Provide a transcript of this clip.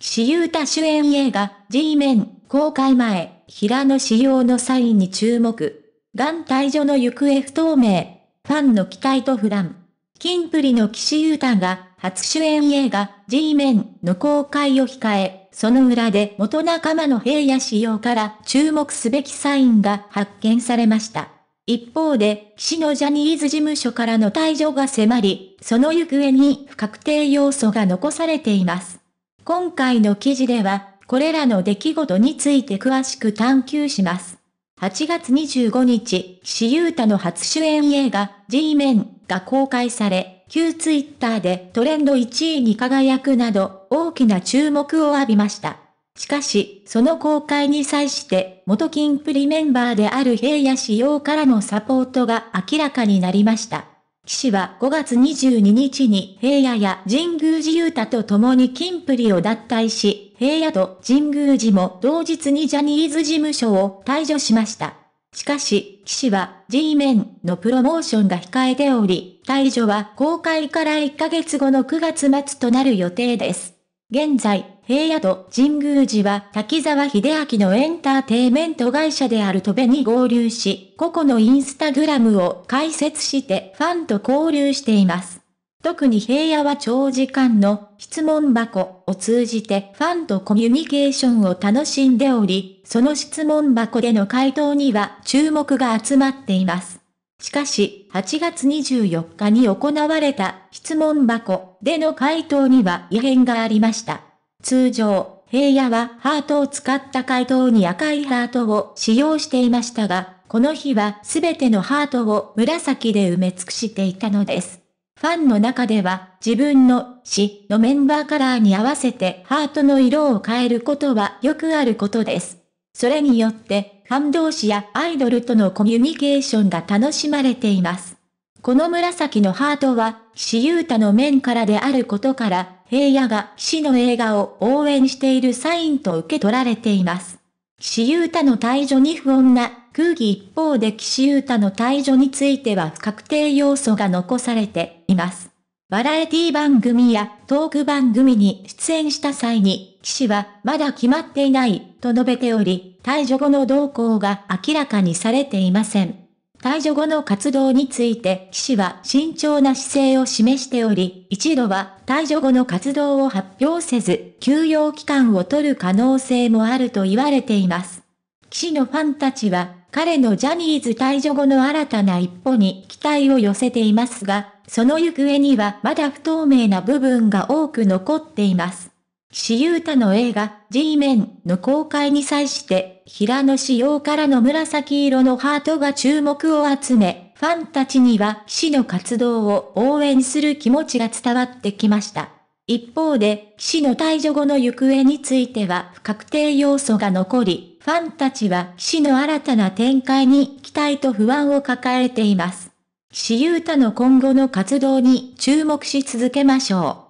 私有多主演映画、G メン、公開前、平野仕様のサインに注目。ン退場の行方不透明。ファンの期待と不乱。金プリの岸優太が、初主演映画、G メンの公開を控え、その裏で元仲間の平野仕様から注目すべきサインが発見されました。一方で、岸のジャニーズ事務所からの退場が迫り、その行方に不確定要素が残されています。今回の記事では、これらの出来事について詳しく探求します。8月25日、岸優太の初主演映画、G メンが公開され、旧ツイッターでトレンド1位に輝くなど、大きな注目を浴びました。しかし、その公開に際して、元金プリメンバーである平野紫耀からのサポートが明らかになりました。岸は5月22日に平野や神宮寺雄太と共に金プリを脱退し、平野と神宮寺も同日にジャニーズ事務所を退場しました。しかし、岸は G メンのプロモーションが控えており、退場は公開から1ヶ月後の9月末となる予定です。現在、平野と神宮寺は滝沢秀明のエンターテイメント会社である戸部に合流し、個々のインスタグラムを開設してファンと交流しています。特に平野は長時間の質問箱を通じてファンとコミュニケーションを楽しんでおり、その質問箱での回答には注目が集まっています。しかし、8月24日に行われた質問箱での回答には異変がありました。通常、平野はハートを使った回答に赤いハートを使用していましたが、この日はすべてのハートを紫で埋め尽くしていたのです。ファンの中では自分の死のメンバーカラーに合わせてハートの色を変えることはよくあることです。それによってファン同士やアイドルとのコミュニケーションが楽しまれています。この紫のハートは、岸優太の面からであることから、平野が岸の映画を応援しているサインと受け取られています。岸優太の退場に不穏な空気一方で岸優太の退場については不確定要素が残されています。バラエティ番組やトーク番組に出演した際に、岸はまだ決まっていないと述べており、退場後の動向が明らかにされていません。退場後の活動について、士は慎重な姿勢を示しており、一度は退場後の活動を発表せず、休養期間を取る可能性もあると言われています。士のファンたちは、彼のジャニーズ退場後の新たな一歩に期待を寄せていますが、その行方にはまだ不透明な部分が多く残っています。岸優太の映画、G メンの公開に際して、平野紫耀からの紫色のハートが注目を集め、ファンたちには岸の活動を応援する気持ちが伝わってきました。一方で、岸の退場後の行方については不確定要素が残り、ファンたちは岸の新たな展開に期待と不安を抱えています。岸優太の今後の活動に注目し続けましょう。